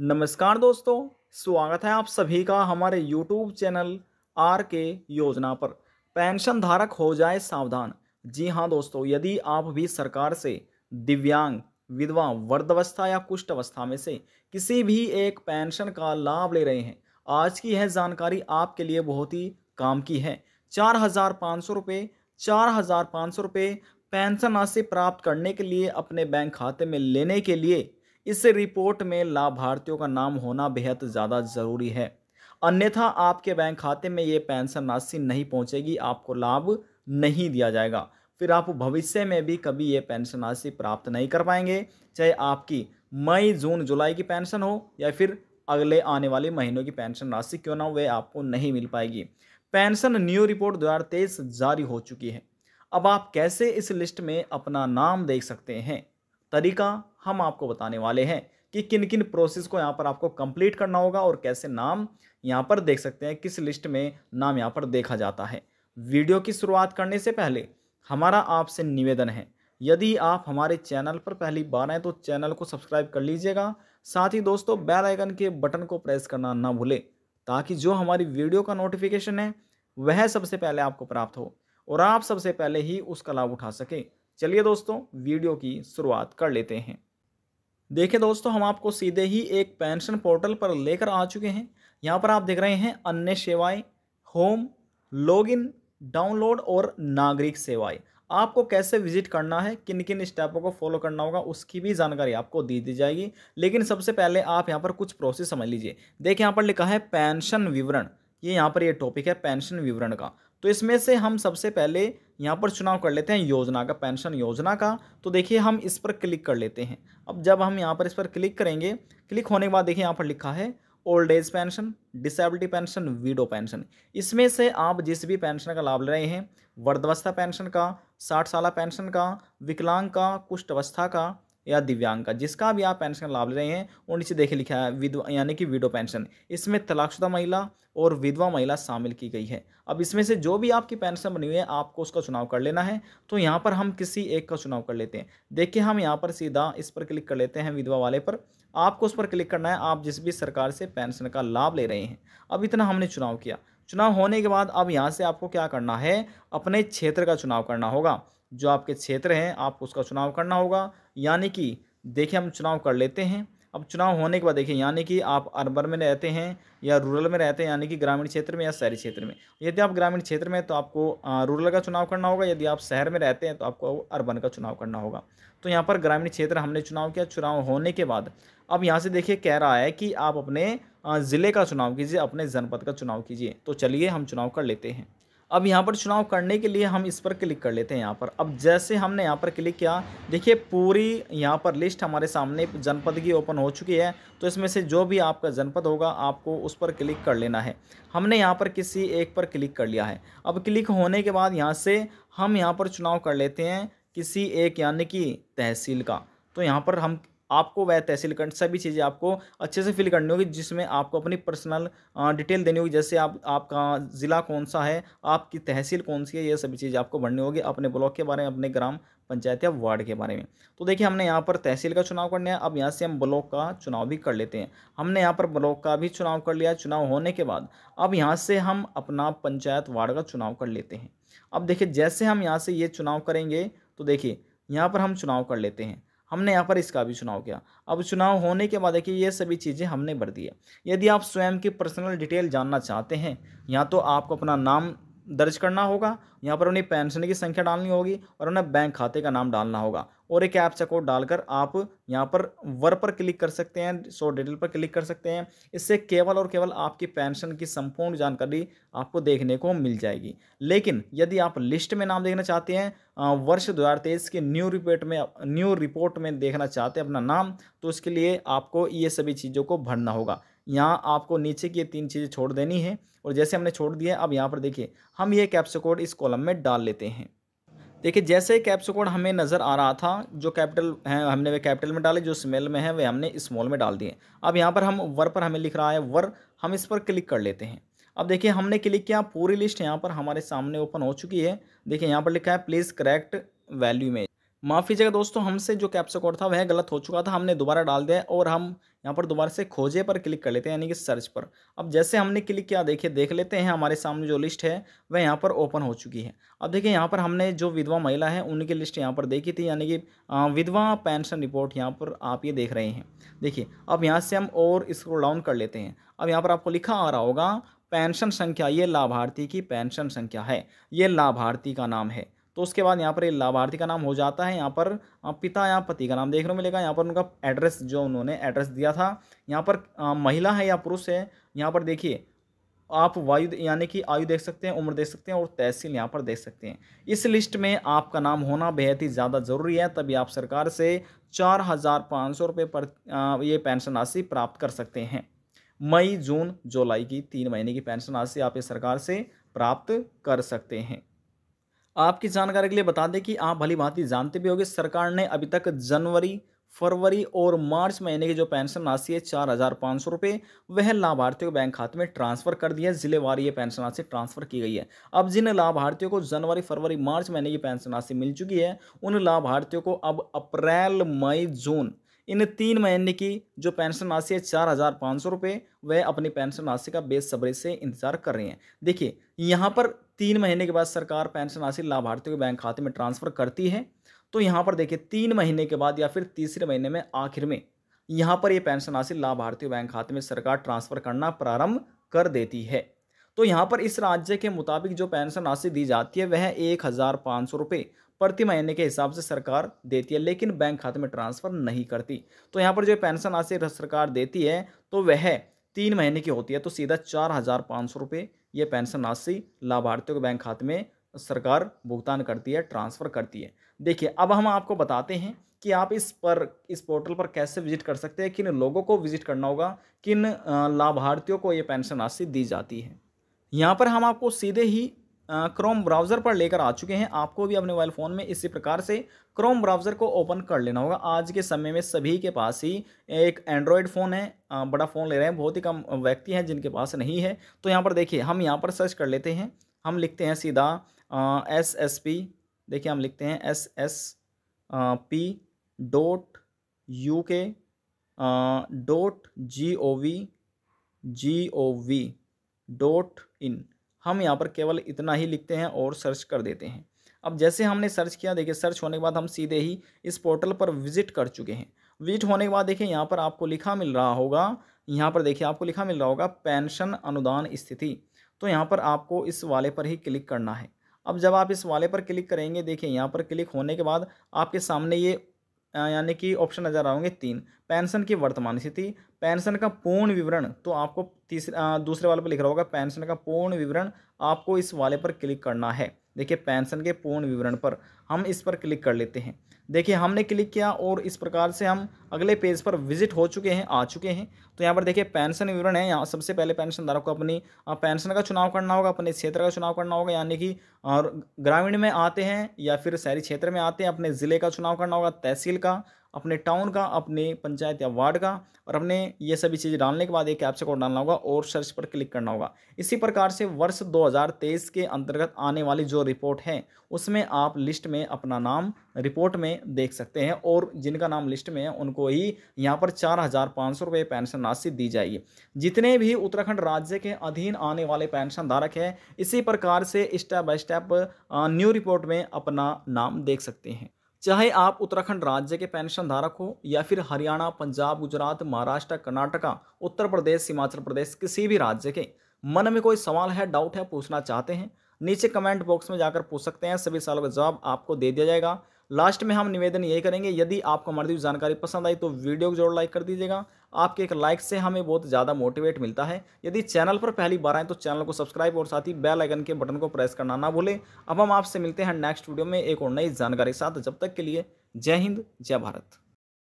नमस्कार दोस्तों स्वागत है आप सभी का हमारे यूट्यूब चैनल आर के योजना पर पेंशन धारक हो जाए सावधान जी हाँ दोस्तों यदि आप भी सरकार से दिव्यांग विधवा वर्धवस्था या कुष्ठ अवस्था में से किसी भी एक पेंशन का लाभ ले रहे हैं आज की यह जानकारी आपके लिए बहुत ही काम की है चार हज़ार पाँच सौ रुपये चार हज़ार पाँच सौ रुपये पेंशन राशि प्राप्त करने के लिए अपने बैंक खाते में लेने के लिए इस रिपोर्ट में लाभार्थियों का नाम होना बेहद ज़्यादा ज़रूरी है अन्यथा आपके बैंक खाते में ये पेंशन राशि नहीं पहुंचेगी आपको लाभ नहीं दिया जाएगा फिर आप भविष्य में भी कभी ये पेंशन राशि प्राप्त नहीं कर पाएंगे चाहे आपकी मई जून जुलाई की पेंशन हो या फिर अगले आने वाले महीनों की पेंशन राशि क्यों ना हो वे आपको नहीं मिल पाएगी पेंशन न्यू रिपोर्ट दो जारी हो चुकी है अब आप कैसे इस लिस्ट में अपना नाम देख सकते हैं तरीका हम आपको बताने वाले हैं कि किन किन प्रोसेस को यहाँ पर आपको कंप्लीट करना होगा और कैसे नाम यहाँ पर देख सकते हैं किस लिस्ट में नाम यहाँ पर देखा जाता है वीडियो की शुरुआत करने से पहले हमारा आपसे निवेदन है यदि आप हमारे चैनल पर पहली बार आए तो चैनल को सब्सक्राइब कर लीजिएगा साथ ही दोस्तों बेल आइकन के बटन को प्रेस करना ना भूलें ताकि जो हमारी वीडियो का नोटिफिकेशन है वह सबसे पहले आपको प्राप्त हो और आप सबसे पहले ही उसका लाभ उठा सकें चलिए दोस्तों वीडियो की शुरुआत कर लेते हैं देखिए दोस्तों हम आपको सीधे ही एक पेंशन पोर्टल पर लेकर आ चुके हैं यहाँ पर आप देख रहे हैं अन्य सेवाएं होम लॉगिन डाउनलोड और नागरिक सेवाएं आपको कैसे विजिट करना है किन किन स्टेपों को फॉलो करना होगा उसकी भी जानकारी आपको दी दी जाएगी लेकिन सबसे पहले आप यहाँ पर कुछ प्रोसेस समझ लीजिए देखिए यहाँ पर लिखा है पेंशन विवरण ये यहाँ पर ये टॉपिक है पेंशन विवरण का तो इसमें से हम सबसे पहले यहाँ पर चुनाव कर लेते हैं योजना का पेंशन योजना का तो देखिए हम इस पर क्लिक कर लेते हैं अब जब हम यहाँ पर इस पर क्लिक करेंगे क्लिक होने के बाद देखिए यहाँ पर लिखा है old age pension disability pension widow pension इसमें से आप जिस भी पेंशन का लाभ ले रहे हैं वर्धवस्था पेंशन का साठ साल पेंशन का विकलांग का कुष्ठ अवस्था का या दिव्यांग का जिसका भी आप पेंशन लाभ ले रहे हैं और नीचे देखे लिखा है विधवा यानी कि विडो पेंशन इसमें तलाकशुदा महिला और विधवा महिला शामिल की गई है अब इसमें से जो भी आपकी पेंशन बनी हुई है आपको उसका चुनाव कर लेना है तो यहाँ पर हम किसी एक का चुनाव कर लेते हैं देखिए हम यहाँ पर सीधा इस पर क्लिक कर लेते हैं विधवा वाले पर आपको उस पर क्लिक करना है आप जिस भी सरकार से पेंशन का लाभ ले रहे हैं अब इतना हमने चुनाव किया चुनाव होने के बाद अब यहाँ से आपको क्या करना है अपने क्षेत्र का चुनाव करना होगा जो आपके क्षेत्र हैं आपको उसका चुनाव करना होगा यानी कि देखिए हम चुनाव कर लेते हैं अब चुनाव होने के बाद देखिए यानी कि आप अर्बन में रहते हैं या रूरल में रहते हैं यानी कि ग्रामीण क्षेत्र में या शहरी क्षेत्र में यदि आप ग्रामीण क्षेत्र में तो आपको रूरल का चुनाव करना होगा यदि आप शहर में रहते हैं तो आपको अर्बन का चुनाव करना होगा तो यहाँ पर ग्रामीण क्षेत्र हमने चुनाव किया चुनाव होने के बाद अब यहाँ से देखिए कह रहा है कि आप अपने ज़िले का चुनाव कीजिए अपने जनपद का चुनाव कीजिए तो चलिए हम चुनाव कर लेते हैं अब यहाँ पर चुनाव करने के लिए हम इस पर क्लिक कर लेते हैं यहाँ पर अब जैसे हमने यहाँ पर क्लिक किया देखिए पूरी यहाँ पर लिस्ट हमारे सामने जनपद की ओपन हो चुकी है तो इसमें से जो भी आपका जनपद होगा आपको उस पर क्लिक कर लेना है हमने यहाँ पर किसी एक पर क्लिक कर लिया है अब क्लिक होने के बाद यहाँ से हम यहाँ पर चुनाव कर लेते हैं किसी एक यानी कि तहसील का तो यहाँ पर हम आपको वह तहसील कंड सभी चीज़ें आपको अच्छे से फिल करनी होगी जिसमें आपको अपनी पर्सनल डिटेल देनी होगी जैसे आप आपका ज़िला कौन सा है आपकी तहसील कौन सी है ये सभी चीज़ें आपको भरनी होगी अपने ब्लॉक के बारे में अपने ग्राम पंचायत या वार्ड के बारे में तो देखिए हमने यहाँ पर तहसील का चुनाव करना है अब यहाँ से हम ब्लॉक का चुनाव भी कर लेते हैं हमने यहाँ पर ब्लॉक का भी चुनाव कर लिया चुनाव होने के बाद अब यहाँ से हम अपना पंचायत वार्ड का चुनाव कर लेते हैं अब देखिए जैसे हम यहाँ से ये चुनाव करेंगे तो देखिए यहाँ पर हम चुनाव कर लेते हैं हमने यहाँ पर इसका भी चुनाव किया अब चुनाव होने के बाद देखिए ये सभी चीज़ें हमने भर दी है यदि आप स्वयं की पर्सनल डिटेल जानना चाहते हैं या तो आपको अपना नाम दर्ज करना होगा यहाँ पर उन्हें पेंशन की संख्या डालनी होगी और उन्हें बैंक खाते का नाम डालना होगा और एक ऐप्स कोड डालकर आप यहाँ पर वर पर क्लिक कर सकते हैं सो डिटेल पर क्लिक कर सकते हैं इससे केवल और केवल आपकी पेंशन की संपूर्ण जानकारी आपको देखने को मिल जाएगी लेकिन यदि आप लिस्ट में नाम देखना चाहते हैं वर्ष दो हज़ार तेईस के न्यू रिपोर्ट में न्यू रिपोर्ट में देखना चाहते हैं अपना नाम तो उसके लिए आपको ये सभी चीज़ों को भरना होगा यहाँ आपको नीचे की ये तीन चीज़ें छोड़ देनी है और जैसे हमने छोड़ दिया अब यहाँ पर देखिए हम ये कैप्स कोड इस कॉलम में डाल लेते हैं देखिए जैसे कैप्सिकोड हमें नज़र आ रहा था जो कैपिटल हैं हमने वे कैपिटल में डाले जो स्मेल में है वे हमने स्मॉल में डाल दिए अब यहाँ पर हम वर पर हमें लिख रहा है वर हम इस पर क्लिक कर लेते हैं अब देखिए हमने क्लिक किया पूरी लिस्ट यहाँ पर हमारे सामने ओपन हो चुकी है देखिए यहाँ पर लिखा है प्लीज़ करेक्ट वैल्यू में माफ़ी जगह दोस्तों हमसे जो कैप्सा था वह गलत हो चुका था हमने दोबारा डाल दिया और हम यहाँ पर दोबारा से खोजे पर क्लिक कर लेते हैं यानी कि सर्च पर अब जैसे हमने क्लिक किया देखिए देख लेते हैं हमारे सामने जो लिस्ट है वह यहाँ पर ओपन हो चुकी है अब देखिए यहाँ पर हमने जो विधवा महिला है उनकी लिस्ट यहाँ पर देखी थी यानी कि विधवा पेंशन रिपोर्ट यहाँ पर आप ये देख रहे हैं देखिए अब यहाँ से हम और इसको डाउन कर लेते हैं अब यहाँ पर आपको लिखा आ रहा होगा पेंशन संख्या ये लाभार्थी की पेंशन संख्या है ये लाभार्थी का नाम है तो उसके बाद यहाँ पर ये लाभार्थी का नाम हो जाता है यहाँ पर पिता या पति का नाम देखने को मिलेगा यहाँ पर उनका एड्रेस जो उन्होंने एड्रेस दिया था यहाँ पर महिला है या पुरुष है यहाँ पर देखिए आप वायु यानी कि आयु देख सकते हैं उम्र देख सकते हैं और तहसील यहाँ पर देख सकते हैं इस लिस्ट में आपका नाम होना बेहद ही ज़्यादा ज़रूरी है तभी आप सरकार से चार हज़ार पाँच सौ रुपये पर ये पेंशन राशि प्राप्त कर सकते हैं मई जून जुलाई की तीन महीने की पेंशन राशि आप सरकार से प्राप्त कर सकते हैं आपकी जानकारी के लिए बता दें कि आप भली भांति जानते भी होंगे सरकार ने अभी तक जनवरी फरवरी और मार्च महीने की जो पेंशन राशि है चार हज़ार पाँच सौ रुपये वह लाभार्थियों के बैंक खाते में ट्रांसफर कर दिया है जिलेवार ये पेंशन राशि ट्रांसफर की गई है अब जिन लाभार्थियों को जनवरी फरवरी मार्च महीने की पेंशन राशि मिल चुकी है उन लाभार्थियों को अब अप्रैल मई जून इन तीन महीने की जो पेंशन राशि है चार हज़ार पाँच सौ रुपये वह अपनी पेंशन राशि का बेसब्री से इंतजार कर रही हैं देखिए यहाँ पर तीन महीने के बाद सरकार पेंशन राशि लाभार्थियों के बैंक खाते में ट्रांसफ़र करती है तो यहाँ पर देखिए तीन महीने के बाद या फिर तीसरे महीने में आखिर में यहाँ पर ये पेंशन राशि लाभार्थी बैंक खाते में सरकार ट्रांसफ़र करना प्रारंभ कर देती है तो यहाँ पर इस राज्य के मुताबिक जो पेंशन राशि दी जाती है वह एक हज़ार पाँच सौ रुपये प्रति महीने के हिसाब से सरकार देती है लेकिन बैंक खाते में ट्रांसफ़र नहीं करती तो यहाँ पर जो पेंशन राशि सरकार देती है तो वह तीन महीने की होती है तो सीधा चार हज़ार पाँच सौ रुपये ये पेंशन राशि लाभार्थियों के बैंक खाते में सरकार भुगतान करती है ट्रांसफ़र करती है देखिए अब हम आपको बताते हैं कि आप इस पर इस पोर्टल पर कैसे विजिट कर सकते हैं किन लोगों को विजिट करना होगा किन लाभार्थियों को ये पेंशन राशि दी जाती है यहाँ पर हम आपको सीधे ही क्रोम ब्राउज़र पर लेकर आ चुके हैं आपको भी अपने मोबाइल फ़ोन में इसी प्रकार से क्रोम ब्राउज़र को ओपन कर लेना होगा आज के समय में सभी के पास ही एक एंड्रॉयड फ़ोन है बड़ा फ़ोन ले रहे हैं बहुत ही कम व्यक्ति हैं जिनके पास नहीं है तो यहाँ पर देखिए हम यहाँ पर सर्च कर लेते हैं हम लिखते हैं सीधा एस एस पी देखिए हम लिखते हैं S S P dot U K dot G O V G O V dot in हम यहाँ पर केवल इतना ही लिखते हैं और सर्च कर देते हैं अब जैसे हमने सर्च किया देखिए सर्च होने के बाद हम सीधे ही इस पोर्टल पर विजिट कर चुके हैं विजिट होने के बाद देखिए यहाँ पर आपको लिखा मिल रहा होगा यहाँ पर देखिए आपको लिखा मिल रहा होगा पेंशन अनुदान स्थिति तो यहाँ पर आपको इस वाले पर ही क्लिक करना है अब जब आप इस वाले पर क्लिक करेंगे देखिए यहाँ पर क्लिक होने के बाद आपके सामने ये यानी कि ऑप्शन नजर आओगे तीन पेंशन की वर्तमान स्थिति पेंशन का पूर्ण विवरण तो आपको तीसरे दूसरे वाले पर लिख रहा होगा पेंशन का पूर्ण विवरण आपको इस वाले पर क्लिक करना है देखिए पेंशन के पूर्ण विवरण पर हम इस पर क्लिक कर लेते हैं देखिए हमने क्लिक किया और इस प्रकार से हम अगले पेज पर विजिट हो चुके हैं आ चुके हैं तो यहाँ पर देखिए पेंशन विवरण है यहाँ सबसे पहले पेंशनधारक को अपनी पेंशन का चुनाव करना होगा अपने क्षेत्र का चुनाव करना होगा यानी कि और ग्रामीण में आते हैं या फिर शहरी क्षेत्र में आते हैं अपने ज़िले का चुनाव करना होगा तहसील का अपने टाउन का अपने पंचायत या वार्ड का और अपने ये सभी चीज़ें डालने के बाद एक कैप्स कोड डालना होगा और सर्च पर क्लिक करना होगा इसी प्रकार से वर्ष 2023 के अंतर्गत आने वाली जो रिपोर्ट है उसमें आप लिस्ट में अपना नाम रिपोर्ट में देख सकते हैं और जिनका नाम लिस्ट में है उनको ही यहाँ पर चार हज़ार पाँच सौ रुपये पेंशन राशि दी जाएगी जितने भी उत्तराखंड राज्य के अधीन आने वाले पेंशन धारक हैं इसी प्रकार से step by step new report में अपना नाम देख सकते हैं चाहे आप उत्तराखंड राज्य के पेंशन धारक हो या फिर हरियाणा पंजाब गुजरात महाराष्ट्र कर्नाटका उत्तर प्रदेश हिमाचल प्रदेश किसी भी राज्य के मन में कोई सवाल है डाउट है पूछना चाहते हैं नीचे कमेंट बॉक्स में जाकर पूछ सकते हैं सभी सवालों का जवाब आपको दे दिया जाएगा लास्ट में हम निवेदन यही करेंगे यदि आपको हमारी जानकारी पसंद आई तो वीडियो को जरूर लाइक कर दीजिएगा आपके एक लाइक से हमें बहुत ज़्यादा मोटिवेट मिलता है यदि चैनल पर पहली बार आएँ तो चैनल को सब्सक्राइब और साथ ही बेल आइकन के बटन को प्रेस करना ना भूलें अब हम आपसे मिलते हैं नेक्स्ट वीडियो में एक और नई जानकारी के साथ जब तक के लिए जय हिंद जय भारत